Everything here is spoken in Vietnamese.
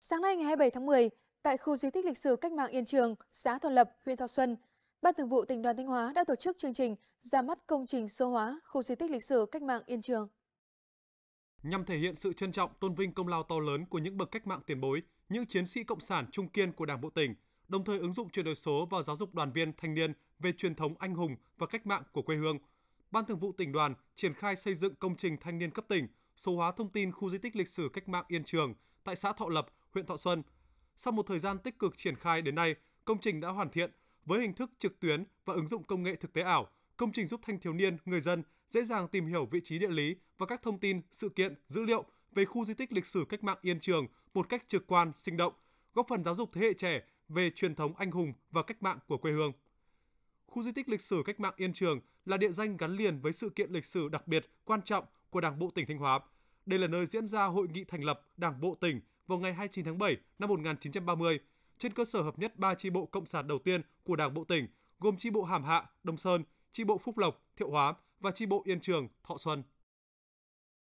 Sáng nay ngày 27 tháng 10, tại khu di tích lịch sử cách mạng Yên Trường, xã Thuận Lập, huyện Thọ Xuân, Ban Thường vụ tỉnh đoàn Thanh Hóa đã tổ chức chương trình ra mắt công trình số hóa khu di tích lịch sử cách mạng Yên Trường. Nhằm thể hiện sự trân trọng, tôn vinh công lao to lớn của những bậc cách mạng tiền bối, những chiến sĩ cộng sản trung kiên của Đảng bộ tỉnh, đồng thời ứng dụng chuyển đổi số vào giáo dục đoàn viên thanh niên về truyền thống anh hùng và cách mạng của quê hương. Ban Thường vụ tỉnh đoàn triển khai xây dựng công trình thanh niên cấp tỉnh, số hóa thông tin khu di tích lịch sử cách mạng Yên Trường tại xã Thọ Lập, huyện Thọ Xuân. Sau một thời gian tích cực triển khai đến nay, công trình đã hoàn thiện với hình thức trực tuyến và ứng dụng công nghệ thực tế ảo. Công trình giúp thanh thiếu niên, người dân dễ dàng tìm hiểu vị trí địa lý và các thông tin, sự kiện, dữ liệu về khu di tích lịch sử cách mạng Yên Trường một cách trực quan, sinh động, góp phần giáo dục thế hệ trẻ về truyền thống anh hùng và cách mạng của quê hương. Khu di tích lịch sử cách mạng Yên Trường là địa danh gắn liền với sự kiện lịch sử đặc biệt quan trọng của Đảng bộ tỉnh Thanh Hóa. Đây là nơi diễn ra hội nghị thành lập Đảng bộ tỉnh vào ngày 29 tháng 7 năm 1930 trên cơ sở hợp nhất ba chi bộ cộng sản đầu tiên của Đảng bộ tỉnh gồm chi bộ Hàm Hạ, Đông Sơn, chi bộ Phúc Lộc, Thiệu Hóa và chi bộ Yên Trường, Thọ Xuân.